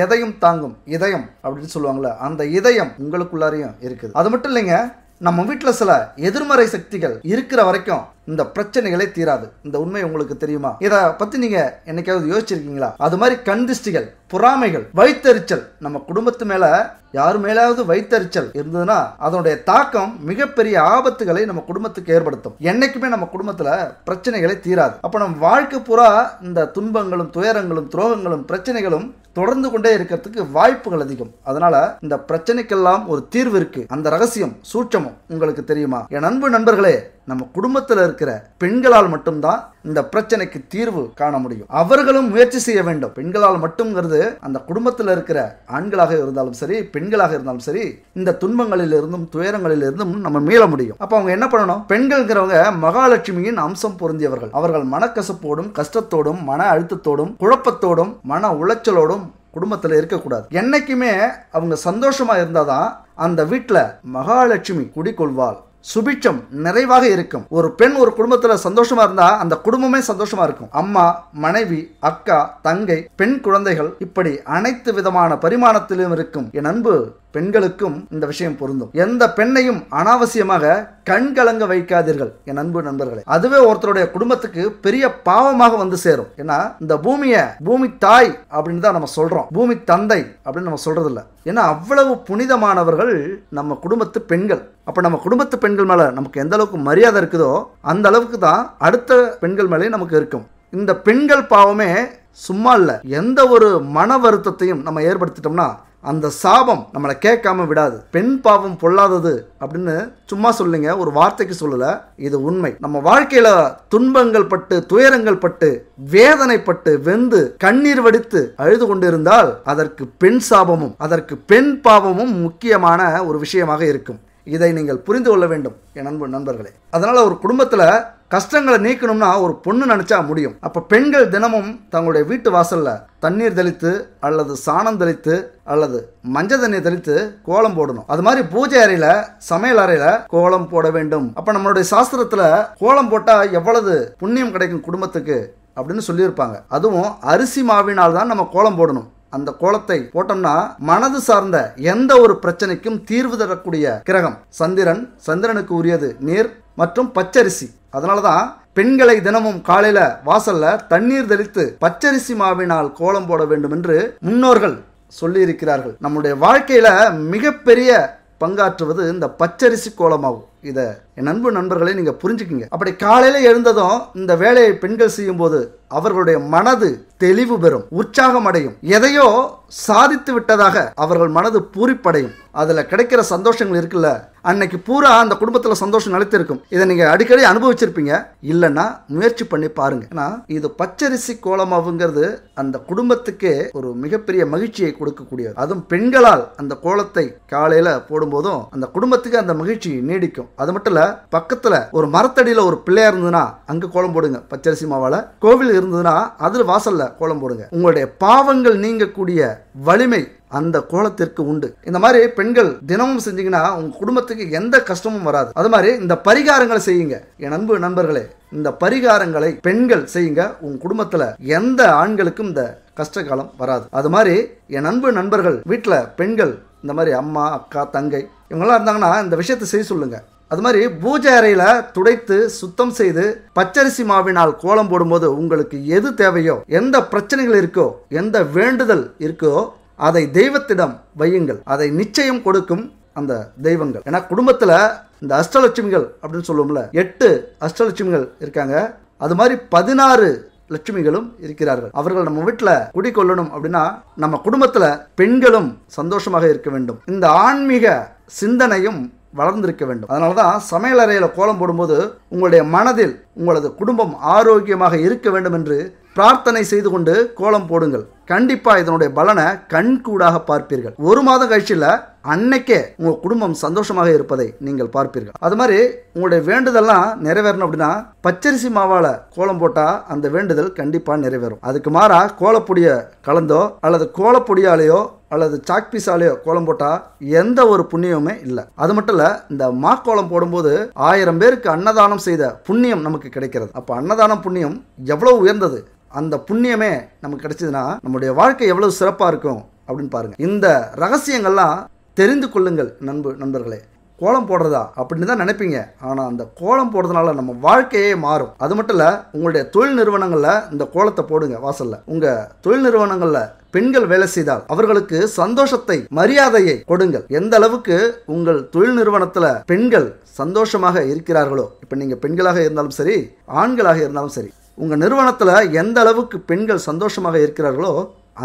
எதையும் தாங்கும் இதயம் அப்படின்னு சொல்லுவாங்களே அந்த இதயம் உங்களுக்குள்ளாரையும் இருக்குது அது மட்டும் இல்லைங்க நம்ம வீட்டில் சில எதிர்மறை சக்திகள் இருக்கிற வரைக்கும் இந்த பிரச்சனைகளே தீராது இந்த உண்மை உங்களுக்கு தெரியுமா இதை பத்தி நீங்க என்னைக்காவது யோசிச்சிருக்கீங்களா அது மாதிரி கண்டிஷ்டிகள் பொறாமைகள் வைத்தறிச்சல் நம்ம குடும்பத்து மேல யார் மேலாவது வைத்தறிச்சல் இருந்ததுன்னா அதனுடைய தாக்கம் மிகப்பெரிய ஆபத்துகளை நம்ம குடும்பத்துக்கு ஏற்படுத்தும் என்னைக்குமே நம்ம குடும்பத்துல பிரச்சனைகளை தீராது அப்ப நம்ம வாழ்க்கை புறா இந்த துன்பங்களும் துயரங்களும் துரோகங்களும் பிரச்சனைகளும் தொடர்ந்து கொண்டே இருக்கிறதுக்கு வாய்ப்புகள் அதிகம் அதனால இந்த பிரச்சனைக்கெல்லாம் ஒரு தீர்வு இருக்கு அந்த ரகசியம் சூட்சமும் உங்களுக்கு தெரியுமா என் அன்பு நண்பர்களே நம்ம குடும்பத்தில் இருக்கிற பெண்களால் மட்டும்தான் இந்த பிரச்சனைக்கு தீர்வு காண முடியும் அவர்களும் முயற்சி செய்ய வேண்டும் பெண்களால் மட்டும்ங்கிறது அந்த குடும்பத்தில் இருக்கிற ஆண்களாக இருந்தாலும் சரி பெண்களாக இருந்தாலும் சரி இந்த துன்பங்களில் இருந்தும் துயரங்களில் இருந்தும் நம்ம மீள முடியும் அப்போ அவங்க என்ன பண்ணணும் பெண்கள்ங்கிறவங்க மகாலட்சுமியின் அம்சம் பொருந்தியவர்கள் அவர்கள் மனக்கசப்போடும் கஷ்டத்தோடும் மன அழுத்தத்தோடும் குழப்பத்தோடும் மன உளைச்சலோடும் குடும்பத்தில் இருக்கக்கூடாது என்னைக்குமே அவங்க சந்தோஷமா இருந்தாதான் அந்த வீட்டில் மகாலட்சுமி குடிக்கொள்வாள் சுபிட்சம் நிறைவாக இருக்கும் ஒரு பெண் ஒரு குடும்பத்துல சந்தோஷமா இருந்தா அந்த குடும்பமே சந்தோஷமா இருக்கும் அம்மா மனைவி அக்கா தங்கை பெண் குழந்தைகள் இப்படி அனைத்து விதமான பரிமாணத்திலும் இருக்கும் என் அன்பு பெண்களுக்கும் இந்த விஷயம் பொருந்தும் எந்த பெண்ணையும் அனாவசியமாக கண் கலங்க வைக்காதீர்கள் என் அன்பு நண்பர்களே அதுவே ஒருத்தருடைய குடும்பத்துக்கு பெரிய பாவமாக வந்து சேரும் ஏன்னா இந்த பூமியை பூமி தாய் அப்படின்னு தான் நம்ம சொல்றோம் பூமி தந்தை அப்படின்னு நம்ம சொல்றது இல்லை ஏன்னா அவ்வளவு புனிதமானவர்கள் நம்ம குடும்பத்து பெண்கள் அப்ப நம்ம குடும்பத்து பெண்கள் மேல நமக்கு எந்த அளவுக்கு மரியாதை இருக்குதோ அந்த அளவுக்கு தான் அடுத்த பெண்கள் மேலேயும் நமக்கு இருக்கும் இந்த பெண்கள் பாவமே சும்மா இல்லை எந்த ஒரு மன வருத்தத்தையும் நம்ம ஏற்படுத்திட்டோம்னா அந்த சாபம் நம்மளை கேட்காம விடாது பெண் பாவம் பொல்லாதது அப்படின்னு சும்மா சொல்லுங்க ஒரு வார்த்தைக்கு சொல்லலை இது உண்மை நம்ம வாழ்க்கையில துன்பங்கள் பட்டு துயரங்கள் பட்டு வேதனைப்பட்டு வெந்து கண்ணீர் வடித்து அழுது கொண்டிருந்தால் அதற்கு பெண் சாபமும் அதற்கு பெண் பாவமும் முக்கியமான ஒரு விஷயமாக இருக்கும் இதை நீங்கள் புரிந்து கொள்ள வேண்டும் என் அன்பு நண்பர்களே அதனால் ஒரு குடும்பத்தில் கஷ்டங்களை நீக்கணும்னா ஒரு பொண்ணு நினச்சா முடியும் அப்போ பெண்கள் தினமும் தங்களுடைய வீட்டு வாசலில் தண்ணீர் தெளித்து அல்லது சாணம் தெளித்து அல்லது மஞ்சள் தண்ணீர் தெளித்து கோலம் போடணும் அது மாதிரி பூஜை அறையில் சமையல் அறையில் கோலம் போட வேண்டும் அப்போ நம்மளுடைய சாஸ்திரத்தில் கோலம் போட்டால் எவ்வளவு புண்ணியம் கிடைக்கும் குடும்பத்துக்கு அப்படின்னு சொல்லியிருப்பாங்க அதுவும் அரிசி மாவினால் தான் நம்ம கோலம் போடணும் அந்த கோலத்தை போட்டோம்னா மனது சார்ந்த எந்த ஒரு பிரச்சனைக்கும் தீர்வு தரக்கூடிய கிரகம் சந்திரன் சந்திரனுக்கு உரியது நீர் மற்றும் பச்சரிசி அதனால தான் பெண்களை தினமும் காலையில வாசல்ல தண்ணீர் தெளித்து பச்சரிசி மாவினால் கோலம் போட வேண்டும் என்று முன்னோர்கள் சொல்லி இருக்கிறார்கள் நம்முடைய வாழ்க்கையில மிகப்பெரிய பங்காற்றுவது இந்த பச்சரிசி கோலமாகும் இதை என் அன்பு நண்பர்களே நீங்கள் புரிஞ்சுக்கிங்க அப்படி காலையில் எழுந்ததும் இந்த வேலையை பெண்கள் செய்யும்போது அவர்களுடைய மனது தெளிவு பெறும் உற்சாகம் அடையும் எதையோ சாதித்து விட்டதாக அவர்கள் மனது பூரிப்படையும் அதில் கிடைக்கிற சந்தோஷங்கள் இருக்குல்ல அன்னைக்கு பூரா அந்த குடும்பத்தில் சந்தோஷம் நிலைத்திருக்கும் இதை நீங்கள் அடிக்கடி அனுபவிச்சிருப்பீங்க இல்லைன்னா முயற்சி பண்ணி பாருங்க ஏன்னா இது பச்சரிசி கோலமாவுங்கிறது அந்த குடும்பத்துக்கே ஒரு மிகப்பெரிய மகிழ்ச்சியை கொடுக்கக்கூடியது அதுவும் பெண்களால் அந்த கோலத்தை காலையில் போடும்போதும் அந்த குடும்பத்துக்கு அந்த மகிழ்ச்சி நீடிக்கும் அது மட்டும் இல்லை பக்கத்தில் ஒரு மரத்தடியில் ஒரு பிள்ளையா இருந்ததுன்னா அங்கே கோலம் போடுங்க பச்சரிசி மாவால் கோவில் இருந்ததுன்னா அதில் வாசலில் கோலம் போடுங்க உங்களுடைய பாவங்கள் நீங்கக்கூடிய வலிமை அந்த கோலத்திற்கு உண்டு இந்த மாதிரி பெண்கள் தினமும் செஞ்சீங்கன்னா உங்க குடும்பத்துக்கு எந்த கஷ்டமும் வராது அது மாதிரி இந்த பரிகாரங்களை செய்யுங்க என் அன்பு நண்பர்களே இந்த பரிகாரங்களை பெண்கள் செய்யுங்க உங்க குடும்பத்துல எந்த ஆண்களுக்கும் இந்த கஷ்ட காலம் வராது அது மாதிரி என் அன்பு நண்பர்கள் வீட்டில் பெண்கள் இந்த மாதிரி அம்மா அக்கா தங்கை இவங்கெல்லாம் இருந்தாங்கன்னா இந்த விஷயத்தை செய்ய சொல்லுங்க அது மாதிரி பூஜை அறையில் துடைத்து சுத்தம் செய்து பச்சரிசி மாவினால் கோலம் போடும்போது உங்களுக்கு எது தேவையோ எந்த பிரச்சனைகள் இருக்கோ எந்த வேண்டுதல் இருக்கோ அதை தெய்வத்திடம் வையுங்கள் அதை நிச்சயம் கொடுக்கும் அந்த தெய்வங்கள் ஏன்னா குடும்பத்தில் இந்த அஷ்டலட்சுமிகள் அப்படின்னு சொல்லுவோம்ல எட்டு அஷ்டலட்சுமிகள் இருக்காங்க அது மாதிரி பதினாறு லட்சுமிகளும் இருக்கிறார்கள் அவர்கள் நம்ம வீட்டில் குடிக்கொள்ளணும் அப்படின்னா நம்ம குடும்பத்தில் பெண்களும் சந்தோஷமாக இருக்க வேண்டும் இந்த ஆன்மீக சிந்தனையும் வளர்ந்திருக்க வேண்டும் அதனால தான் சமையலறையில் கோலம் போடும்போது உங்களுடைய மனதில் உங்களது குடும்பம் ஆரோக்கியமாக இருக்க வேண்டும் என்று பிரார்த்தனை செய்து கொண்டு கோலம் போடுங்கள் கண்டிப்பாக இதனுடைய பலனை கண்கூடாக பார்ப்பீர்கள் ஒரு மாதம் கழிச்சில் அன்னைக்கே உங்கள் குடும்பம் சந்தோஷமாக இருப்பதை நீங்கள் பார்ப்பீர்கள் அது மாதிரி உங்களுடைய வேண்டுதல்லாம் நிறைவேறணும் அப்படின்னா பச்சரிசி மாவால் கோலம் போட்டால் அந்த வேண்டுதல் கண்டிப்பாக நிறைவேறும் அதுக்கு மாறா கோலப்பொடியை கலந்தோ அல்லது கோலப்பொடியாலேயோ அல்லது சாக் பீஸாலேயோ கோலம் போட்டால் எந்த ஒரு புண்ணியமுமே இல்லை அது மட்டும் இல்லை இந்த கோலம் போடும்போது ஆயிரம் பேருக்கு அன்னதானம் செய்த புண்ணியம் நமக்கு கிடைக்கிறது அப்போ அன்னதானம் புண்ணியம் எவ்வளோ உயர்ந்தது அந்த புண்ணியமே நமக்கு கிடைச்சதுன்னா நம்முடைய வாழ்க்கை எவ்வளோ சிறப்பாக இருக்கும் அப்படின்னு பாருங்கள் இந்த ரகசியங்கள்லாம் தெரிந்து கொள்ளுங்கள் நண்பு நண்பர்களே கோலம் போடுறதா அப்படின்னு தான் நினைப்பீங்க ஆனால் அந்த கோலம் போடுறதுனால நம்ம வாழ்க்கையே மாறும் அது மட்டும் இல்லை உங்களுடைய தொழில் நிறுவனங்களில் இந்த கோலத்தை போடுங்க வாசலில் உங்கள் தொழில் நிறுவனங்களில் பெண்கள் வேலை செய்தால் அவர்களுக்கு சந்தோஷத்தை மரியாதையை கொடுங்கள் எந்த அளவுக்கு உங்கள் தொழில் நிறுவனத்துல பெண்கள் சந்தோஷமாக இருக்கிறார்களோ இப்ப நீங்க பெண்களாக இருந்தாலும் சரி ஆண்களாக இருந்தாலும் சரி உங்கள் நிறுவனத்தில் எந்த அளவுக்கு பெண்கள் சந்தோஷமாக இருக்கிறார்களோ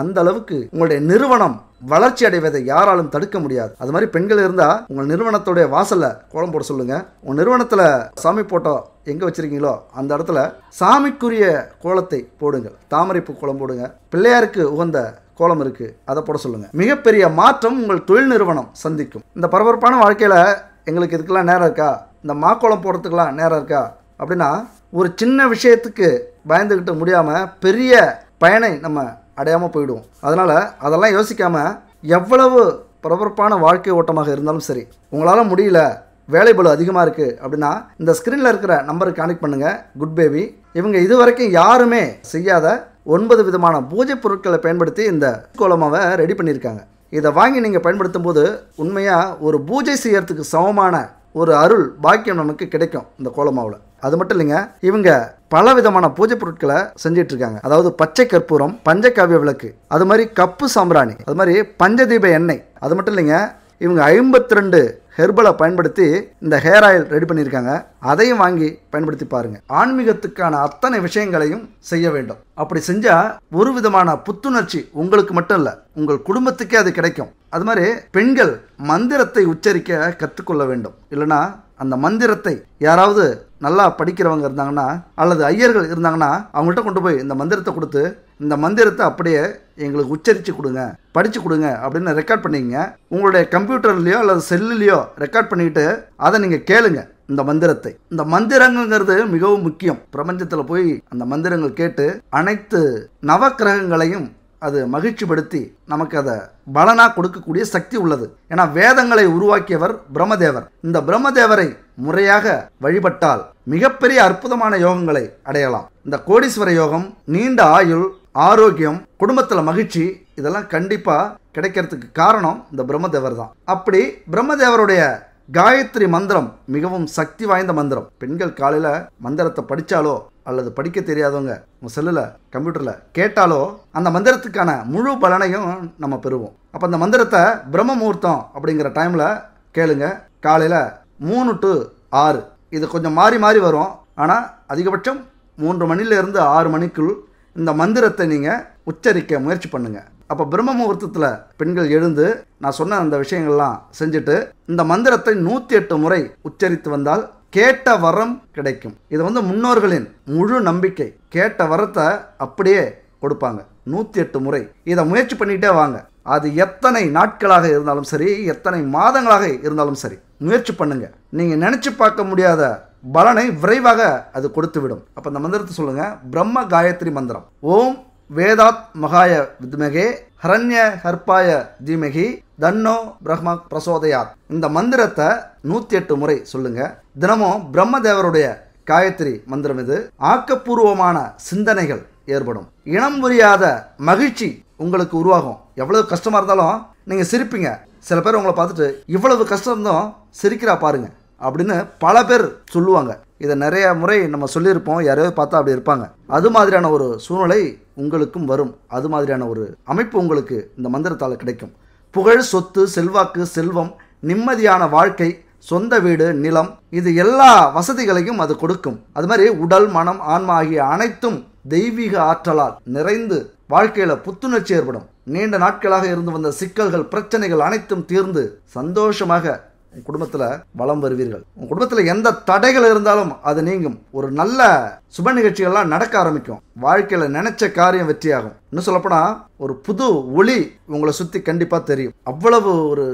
அந்த அளவுக்கு உங்களுடைய நிறுவனம் வளர்ச்சி அடைவதை யாராலும் தடுக்க முடியாது அது மாதிரி பெண்கள் இருந்தால் உங்கள் நிறுவனத்துடைய வாசலில் கோலம் போட சொல்லுங்கள் உங்கள் நிறுவனத்தில் சாமி போட்டோ எங்கே வச்சிருக்கீங்களோ அந்த இடத்துல சாமிக்குரிய கோலத்தை போடுங்கள் தாமரைப்பு கோலம் போடுங்க பிள்ளையாருக்கு உகந்த கோலம் இருக்குது அதை போட சொல்லுங்கள் மிகப்பெரிய மாற்றம் உங்கள் தொழில் நிறுவனம் சந்திக்கும் இந்த பரபரப்பான வாழ்க்கையில் எங்களுக்கு இதுக்கெல்லாம் நேரம் இருக்கா இந்த மாக்கோளம் போடுறதுக்கெல்லாம் நேரம் இருக்கா அப்படின்னா ஒரு சின்ன விஷயத்துக்கு பயந்துக்கிட்டு முடியாமல் பெரிய பயனை நம்ம அடையாமல் போயிடுவோம் அதனால் அதெல்லாம் யோசிக்காமல் எவ்வளவு பரபரப்பான வாழ்க்கை ஓட்டமாக இருந்தாலும் சரி உங்களால் முடியல வேலை பலு அதிகமாக இருக்குது அப்படின்னா இந்த ஸ்க்ரீனில் இருக்கிற நம்பருக்கு கனெக்ட் பண்ணுங்கள் குட் பேபி இவங்க இது வரைக்கும் யாருமே செய்யாத ஒன்பது விதமான பூஜை பொருட்களை பயன்படுத்தி இந்த கோலமாவை ரெடி பண்ணியிருக்காங்க இதை வாங்கி நீங்கள் பயன்படுத்தும் போது உண்மையாக ஒரு பூஜை செய்யறதுக்கு சமமான ஒரு அருள் பாக்கியம் நமக்கு கிடைக்கும் இந்த கோலமாவில் அது மட்டும் இல்லைங்க இவங்க பல விதமான பூஜை பொருட்களை செஞ்சிட்டு இருக்காங்க அதாவது பச்சை கற்பூரம் பஞ்ச காவிய விளக்கு அது மாதிரி கப்பு சாம்பிராணி அது மாதிரி பஞ்சதீப எண்ணெய் அது மட்டும் இல்லைங்க இவங்க ஐம்பத்தி ரெண்டு ஹெர்பலை பயன்படுத்தி இந்த ஹேர் ஆயில் ரெடி பண்ணியிருக்காங்க அதையும் வாங்கி பயன்படுத்தி பாருங்கள் ஆன்மீகத்துக்கான அத்தனை விஷயங்களையும் செய்ய வேண்டும் அப்படி செஞ்சால் ஒரு விதமான புத்துணர்ச்சி உங்களுக்கு மட்டும் இல்லை உங்கள் குடும்பத்துக்கே அது கிடைக்கும் அது மாதிரி பெண்கள் மந்திரத்தை உச்சரிக்க கற்றுக்கொள்ள வேண்டும் இல்லைனா அந்த மந்திரத்தை யாராவது நல்லா படிக்கிறவங்க இருந்தாங்கன்னா அல்லது ஐயர்கள் இருந்தாங்கன்னா அவங்கள்ட்ட கொண்டு போய் இந்த மந்திரத்தை கொடுத்து இந்த மந்திரத்தை அப்படியே எங்களுக்கு உச்சரித்து கொடுங்க படித்து கொடுங்க அப்படின்னு ரெக்கார்ட் பண்ணிக்கங்க உங்களுடைய கம்ப்யூட்டர்லேயோ அல்லது செல்லுலேயோ ரெக்கார்ட் பண்ணிக்கிட்டு அதை நீங்கள் கேளுங்க இந்த மந்திரத்தை இந்த மந்திரங்கிறது மிகவும் முக்கியம் பிரபஞ்சத்தில் போய் அந்த மந்திரங்கள் கேட்டு அனைத்து நவக்கிரகங்களையும் அது மகிழ்ச்சிப்படுத்தி நமக்கு அதை பலனாக கொடுக்கக்கூடிய சக்தி உள்ளது ஏன்னா வேதங்களை உருவாக்கியவர் பிரம்மதேவர் இந்த பிரம்மதேவரை முறையாக வழிபட்டால் மிகப்பெரிய அற்புதமான யோகங்களை அடையலாம் இந்த கோடீஸ்வர யோகம் நீண்ட ஆயுள் ஆரோக்கியம் குடும்பத்தில் மகிழ்ச்சி இதெல்லாம் கண்டிப்பாக கிடைக்கிறதுக்கு காரணம் இந்த பிரம்மதேவர் தான் அப்படி பிரம்மதேவருடைய காயத்ரி மந்திரம் மிகவும் சக்தி வாய்ந்த மந்திரம் பெண்கள் காலையில் மந்திரத்தை படித்தாலோ அல்லது படிக்க தெரியாதவங்க உங்கள் செல்லில் கம்ப்யூட்டரில் கேட்டாலோ அந்த மந்திரத்துக்கான முழு பலனையும் நம்ம பெறுவோம் அப்போ அந்த மந்திரத்தை பிரம்ம முகூர்த்தம் அப்படிங்கிற டைமில் கேளுங்க காலையில் மூணு டு ஆறு இது கொஞ்சம் மாறி மாறி வரும் ஆனால் அதிகபட்சம் மூன்று மணிலேருந்து ஆறு மணிக்குள் இந்த மந்திரத்தை நீங்கள் உச்சரிக்க முயற்சி பண்ணுங்கள் அப்போ பிரம்ம முகூர்த்தத்தில் பெண்கள் எழுந்து நான் சொன்ன அந்த விஷயங்கள்லாம் செஞ்சுட்டு இந்த மந்திரத்தை நூற்றி எட்டு முறை உச்சரித்து வந்தால் கேட்ட வரம் கிடைக்கும் இது வந்து முன்னோர்களின் முழு நம்பிக்கை கேட்ட வரத்தை அப்படியே கொடுப்பாங்க நூற்றி எட்டு முறை இதை முயற்சி பண்ணிகிட்டே வாங்க அது எத்தனை நாட்களாக இருந்தாலும் சரி எத்தனை மாதங்களாக இருந்தாலும் சரி முயற்சி பண்ணுங்க நீங்கள் நினச்சி பார்க்க முடியாத பலனை விரைவாக அது கொடுத்து விடும் அப்போ இந்த மந்திரத்தை சொல்லுங்கள் பிரம்ம காயத்ரி மந்திரம் ஓம் வேதாத் மகாய வித்மகே ஹரண்ய ஹர்பாய தீமகி தன்னோ பிரம்ம பிரசோதயாத் இந்த மந்திரத்தை நூத்தி எட்டு முறை சொல்லுங்க தினமும் பிரம்மதேவருடைய காயத்ரி மந்திரம் இது ஆக்கப்பூர்வமான சிந்தனைகள் ஏற்படும் இனம் புரியாத மகிழ்ச்சி உங்களுக்கு உருவாகும் எவ்வளவு கஷ்டமா இருந்தாலும் நீங்க சிரிப்பீங்க சில பேர் உங்களை பார்த்துட்டு இவ்வளவு கஷ்டம் இருந்தும் சிரிக்கிறா பாருங்க அப்படின்னு பல பேர் சொல்லுவாங்க இதை நிறைய முறை நம்ம சொல்லியிருப்போம் யாரையோ பார்த்தா அப்படி இருப்பாங்க அது மாதிரியான ஒரு சூழ்நிலை உங்களுக்கும் வரும் அது மாதிரியான ஒரு அமைப்பு உங்களுக்கு இந்த மந்திரத்தால் கிடைக்கும் புகழ் சொத்து செல்வாக்கு செல்வம் நிம்மதியான வாழ்க்கை சொந்த வீடு நிலம் இது எல்லா வசதிகளையும் அது கொடுக்கும் அது மாதிரி உடல் மனம் ஆன்மா ஆகிய அனைத்தும் தெய்வீக ஆற்றலால் நிறைந்து வாழ்க்கையில் புத்துணர்ச்சி ஏற்படும் நீண்ட நாட்களாக இருந்து வந்த சிக்கல்கள் பிரச்சனைகள் அனைத்தும் தீர்ந்து சந்தோஷமாக உன் குடும்பத்தில் வளம் வருவீர்கள் உன் குடும்பத்தில் எந்த தடைகள் இருந்தாலும் அது நீங்கும் ஒரு நல்ல சுப நிகழ்ச்சிகள்லாம் நடக்க ஆரம்பிக்கும் வாழ்க்கையில் நினச்ச காரியம் வெற்றியாகும் இன்னும் சொல்லப்போனால் ஒரு புது ஒளி உங்களை சுற்றி கண்டிப்பாக தெரியும் அவ்வளவு ஒரு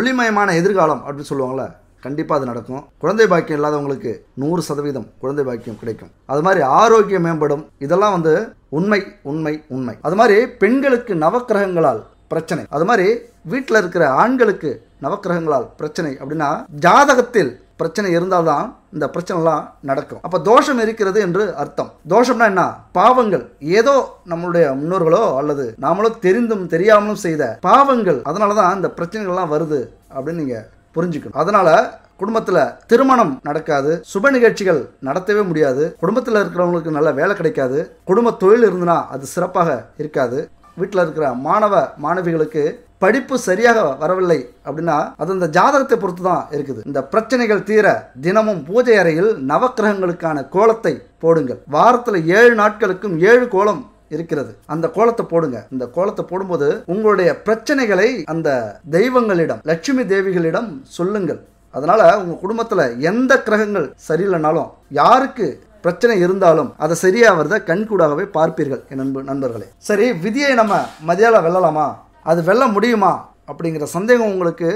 ஒளிமயமான எதிர்காலம் அப்படின்னு சொல்லுவாங்களே கண்டிப்பாக அது நடக்கும் குழந்தை பாக்கியம் இல்லாதவங்களுக்கு நூறு சதவீதம் குழந்தை பாக்கியம் கிடைக்கும் அது மாதிரி ஆரோக்கியம் மேம்படும் இதெல்லாம் வந்து உண்மை உண்மை உண்மை அது மாதிரி பெண்களுக்கு நவக்கிரகங்களால் பிரச்சனை அது மாதிரி வீட்டில் இருக்கிற ஆண்களுக்கு நவக்கிரகங்களால் பிரச்சனை அப்படின்னா ஜாதகத்தில் பிரச்சனை இருந்தால்தான் இந்த பிரச்சனைலாம் நடக்கும் அப்போ தோஷம் இருக்கிறது என்று அர்த்தம் தோஷம்னா என்ன பாவங்கள் ஏதோ நம்மளுடைய முன்னோர்களோ அல்லது நாமளோ தெரிந்தும் தெரியாமலும் செய்த பாவங்கள் அதனால தான் இந்த பிரச்சனைகள்லாம் வருது அப்படின்னு நீங்கள் புரிஞ்சுக்கணும் அதனால் குடும்பத்தில் திருமணம் நடக்காது சுப நிகழ்ச்சிகள் நடத்தவே முடியாது குடும்பத்தில் இருக்கிறவங்களுக்கு நல்ல வேலை கிடைக்காது குடும்ப தொழில் இருந்தனா அது சிறப்பாக இருக்காது வீட்டில் இருக்கிற மாணவ மாணவிகளுக்கு படிப்பு சரியாக வரவில்லை அப்படின்னா அது இந்த ஜாதகத்தை பொறுத்து தான் இருக்குது இந்த பிரச்சனைகள் தீர தினமும் பூஜை அறையில் நவக்கிரகங்களுக்கான கோலத்தை போடுங்கள் வாரத்தில் ஏழு நாட்களுக்கும் ஏழு கோலம் இருக்கிறது அந்த கோலத்தை போடுங்க இந்த கோலத்தை போடும்போது உங்களுடைய பிரச்சனைகளை அந்த தெய்வங்களிடம் லட்சுமி தேவிகளிடம் சொல்லுங்கள் அதனால உங்க குடும்பத்துல எந்த கிரகங்கள் சரியில்லைனாலும் யாருக்கு பிரச்சனை இருந்தாலும் அதை சரியாகிறத கண்கூடாகவே பார்ப்பீர்கள் என் நண்பு நண்பர்களே சரி விதியை நம்ம மதியால வெல்லலாமா அது வெல்ல முடியுமா அப்படிங்கிற சந்தேகம் உங்களுக்கு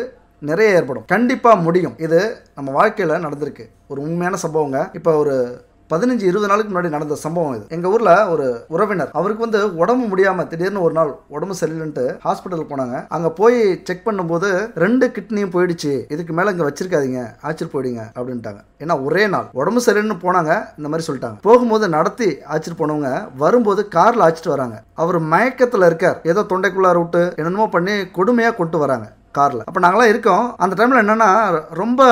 நிறைய ஏற்படும் கண்டிப்பாக முடியும் இது நம்ம வாழ்க்கையில் நடந்திருக்கு ஒரு உண்மையான சம்பவங்க இப்போ ஒரு பதினஞ்சு இருபது நாளுக்கு முன்னாடி நடந்த சம்பவம் இது எங்கள் ஊரில் ஒரு உறவினர் அவருக்கு வந்து உடம்பு முடியாமல் திடீர்னு ஒரு நாள் உடம்பு சரியில்லைன்ட்டு ஹாஸ்பிட்டல் போனாங்க அங்கே போய் செக் பண்ணும்போது ரெண்டு கிட்னியும் போயிடுச்சு இதுக்கு மேலே இங்கே வச்சிருக்காதீங்க ஆச்சரியம் போயிடுங்க அப்படின்ட்டாங்க ஏன்னா ஒரே நாள் உடம்பு சரியில்லைன்னு போனாங்க இந்த மாதிரி சொல்லிட்டாங்க போகும்போது நடத்தி ஆச்சிட்டு போனவங்க வரும்போது காரில் ஆச்சுட்டு வராங்க அவர் மயக்கத்தில் இருக்கார் ஏதோ தொண்டைக்குள்ளார விட்டு என்னென்னமோ பண்ணி கொடுமையாக கொண்டு வராங்க காரில் அப்போ நாங்களாம் இருக்கோம் அந்த டைமில் என்னென்னா ரொம்ப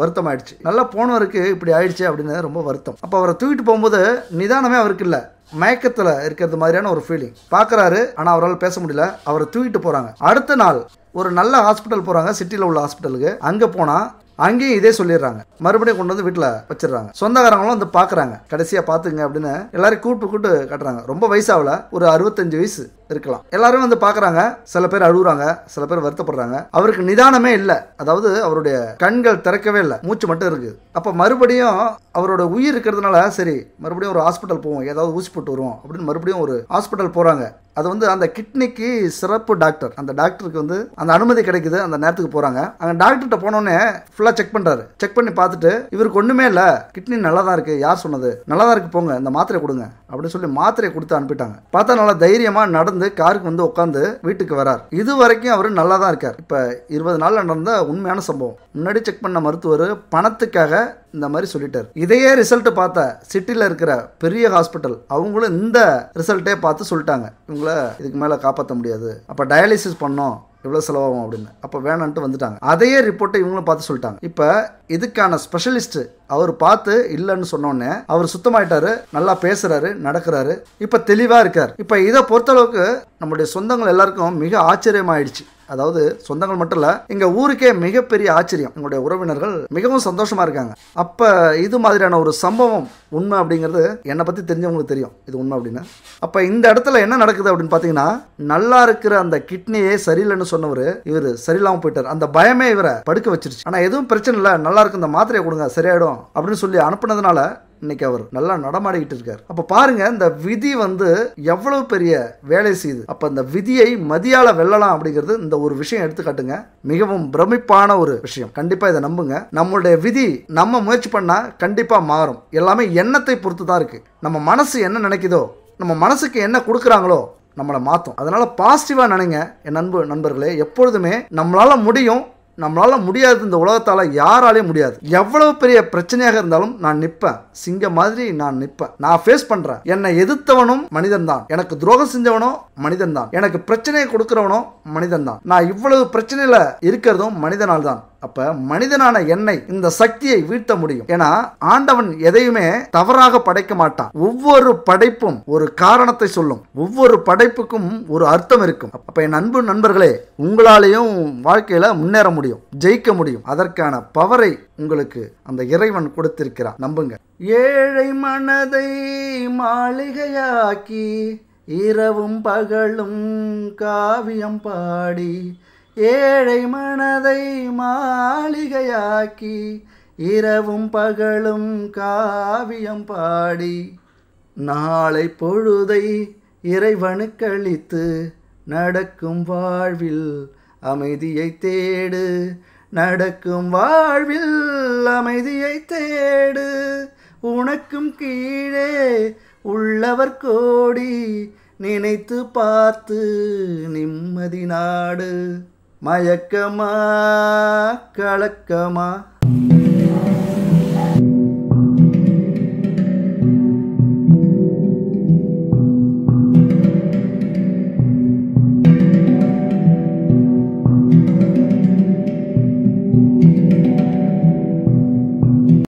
வருத்தம் ஆயிடுச்சு நல்லா போனவருக்கு இப்படி ஆயிடுச்சு அப்படின்னு ரொம்ப வருத்தம் அப்போ அவரை தூக்கிட்டு போகும்போது நிதானமே அவருக்கு இல்லை மயக்கத்துல இருக்கிறது மாதிரியான ஒரு ஃபீலிங் பார்க்குறாரு ஆனால் அவரால் பேச முடியல அவரை தூக்கிட்டு போகிறாங்க அடுத்த நாள் ஒரு நல்ல ஹாஸ்பிட்டல் போகிறாங்க சிட்டியில் உள்ள ஹாஸ்பிட்டலுக்கு அங்கே போனால் அங்கேயும் இதே சொல்லிடுறாங்க மறுபடியும் கொண்டு வந்து வீட்டில் வச்சிடுறாங்க சொந்தக்காரங்களும் வந்து பார்க்குறாங்க கடைசியாக பார்த்துங்க அப்படின்னு எல்லாரும் கூப்பிட்டு கூப்பிட்டு கட்டுறாங்க ரொம்ப வயசாகல ஒரு அறுபத்தஞ்சு வயசு இருக்கலாம் எல்லாரும் வந்து பார்க்குறாங்க சில பேர் அழுகுறாங்க சில பேர் வருத்தப்படுறாங்க அவருக்கு நிதானமே இல்லை அதாவது அவருடைய கண்கள் திறக்கவே இல்லை மூச்சு மட்டும் இருக்குது அப்போ மறுபடியும் அவரோட உயிர் இருக்கிறதுனால சரி மறுபடியும் ஒரு ஹாஸ்பிட்டல் போவோம் ஏதாவது ஊசி போட்டு வருவோம் அப்படின்னு மறுபடியும் ஒரு ஹாஸ்பிட்டல் போகிறாங்க அது வந்து அந்த கிட்னிக்கு சிறப்பு டாக்டர் அந்த டாக்டருக்கு வந்து அந்த அனுமதி கிடைக்குது அந்த நேரத்துக்கு போகிறாங்க அங்கே டாக்டர்கிட்ட போனோடனே ஃபுல்லாக செக் பண்ணுறாரு செக் பண்ணி பார்த்துட்டு இவருக்கு ஒன்றுமே இல்லை கிட்னி நல்லா தான் இருக்குது யார் சொன்னது நல்லா தான் இருக்குது போங்க இந்த மாத்திரை கொடுங்க அப்படின்னு சொல்லி மாத்திரை கொடுத்து அனுப்பிட்டாங்க பார்த்தா நல்லா தைரியமாக நடந்து வந்து காருக்கு வந்து உட்காந்து வீட்டுக்கு வரார் இது வரைக்கும் அவர் நல்லா தான் இருக்கார் இப்போ இருபது நாள் நடந்த உண்மையான சம்பவம் முன்னாடி செக் பண்ண மருத்துவர் பணத்துக்காக இந்த மாதிரி சொல்லிட்டார் இதையே ரிசல்ட் பார்த்த சிட்டியில் இருக்கிற பெரிய ஹாஸ்பிட்டல் அவங்களும் இந்த ரிசல்ட்டே பார்த்து சொல்லிட்டாங்க இவங்கள இதுக்கு மேலே காப்பாற்ற முடியாது அப்போ டயாலிசிஸ் பண்ணோம் இவ்வளோ செலவாகும் அப்படின்னு அப்போ வேணான்ட்டு வந்துட்டாங்க அதையே ரிப்போர்ட்டை இவங்களும் பார்த்து சொல்லிட்டாங்க இப்போ இதுக்கான ஸ்பெஷலிஸ்ட் அவர் பார்த்து இல்லைன்னு சொன்னோடனே அவர் சுத்தமாயிட்டாரு நல்லா பேசுறாரு நடக்கிறாரு இப்போ தெளிவாக இருக்கார் இப்போ இதை பொறுத்தளவுக்கு நம்முடைய சொந்தங்கள் எல்லாருக்கும் மிக ஆச்சரியமாயிடுச்சு அதாவது சொந்தங்கள் மட்டும் இல்லை எங்கள் ஊருக்கே மிகப்பெரிய ஆச்சரியம் எங்களுடைய உறவினர்கள் மிகவும் சந்தோஷமாக இருக்காங்க அப்போ இது மாதிரியான ஒரு சம்பவம் உண்மை அப்படிங்கிறது என்னை பற்றி தெரிஞ்சவங்களுக்கு தெரியும் இது உண்மை அப்படின்னு அப்போ இந்த இடத்துல என்ன நடக்குது அப்படின்னு பார்த்தீங்கன்னா நல்லா இருக்கிற அந்த கிட்னியே சரியில்லைன்னு சொன்னவர் இவர் சரியில்லாம போயிட்டார் அந்த பயமே இவரை படுக்க வச்சிருச்சு ஆனால் எதுவும் பிரச்சனை இல்லை நல்லா இருக்கு இந்த மாத்திரையை கொடுங்க சரியாயிடும் அப்படின்னு சொல்லி அனுப்புனதுனால இன்னைக்கு அவர் நல்லா நடமாடிக்கிட்டு இருக்காரு அப்ப பாருங்க இந்த விதி வந்து எவ்வளவு பெரிய வேலை செய்யுது அப்ப இந்த விதியை மதியால வெல்லலாம் அப்படிங்கிறது இந்த ஒரு விஷயம் எடுத்துக்காட்டுங்க மிகவும் பிரமிப்பான ஒரு விஷயம் கண்டிப்பா இதை நம்புங்க நம்மளுடைய விதி நம்ம முயற்சி பண்ணா கண்டிப்பா மாறும் எல்லாமே எண்ணத்தை பொறுத்து தான் இருக்கு நம்ம மனசு என்ன நினைக்குதோ நம்ம மனசுக்கு என்ன கொடுக்குறாங்களோ நம்மளை மாற்றும் அதனால் பாசிட்டிவாக நினைங்க என் நண்பு நண்பர்களே எப்பொழுதுமே நம்மளால் முடியும் நம்மளால் முடியாது இந்த உலகத்தால் யாராலையும் முடியாது எவ்வளவு பெரிய பிரச்சனையாக இருந்தாலும் நான் நிற்பேன் சிங்க மாதிரி நான் நிற்பேன் நான் ஃபேஸ் பண்ணுறேன் என்னை எதிர்த்தவனும் மனிதன் தான் எனக்கு துரோகம் செஞ்சவனும் மனிதன் தான் எனக்கு பிரச்சனையை கொடுக்குறவனும் மனிதன் தான் நான் இவ்வளவு பிரச்சனையில் இருக்கிறதும் மனிதனால் தான் அப்ப மனிதனான என்னை இந்த சக்தியை வீழ்த்த முடியும் ஏன்னா ஆண்டவன் எதையுமே தவறாக படைக்க மாட்டான் ஒவ்வொரு படைப்பும் ஒரு காரணத்தை சொல்லும் ஒவ்வொரு படைப்புக்கும் ஒரு அர்த்தம் இருக்கும் அப்ப என் அன்பு நண்பர்களே உங்களாலேயும் வாழ்க்கையில முன்னேற முடியும் ஜெயிக்க முடியும் அதற்கான பவரை உங்களுக்கு அந்த இறைவன் கொடுத்திருக்கிறான் நம்புங்க ஏழை மனதை மாளிகையாக்கி இரவும் பகலும் காவியம் பாடி ஏழை மனதை மாளிகையாக்கி இரவும் பகலும் காவியம் பாடி நாளை பொழுதை இறைவனுக்களித்து நடக்கும் வாழ்வில் அமைதியை தேடு நடக்கும் வாழ்வில் அமைதியை தேடு உனக்கும் கீழே உள்ளவர் கோடி நினைத்து பார்த்து நிம்மதி நாடு மயக்கமா கலக்கமா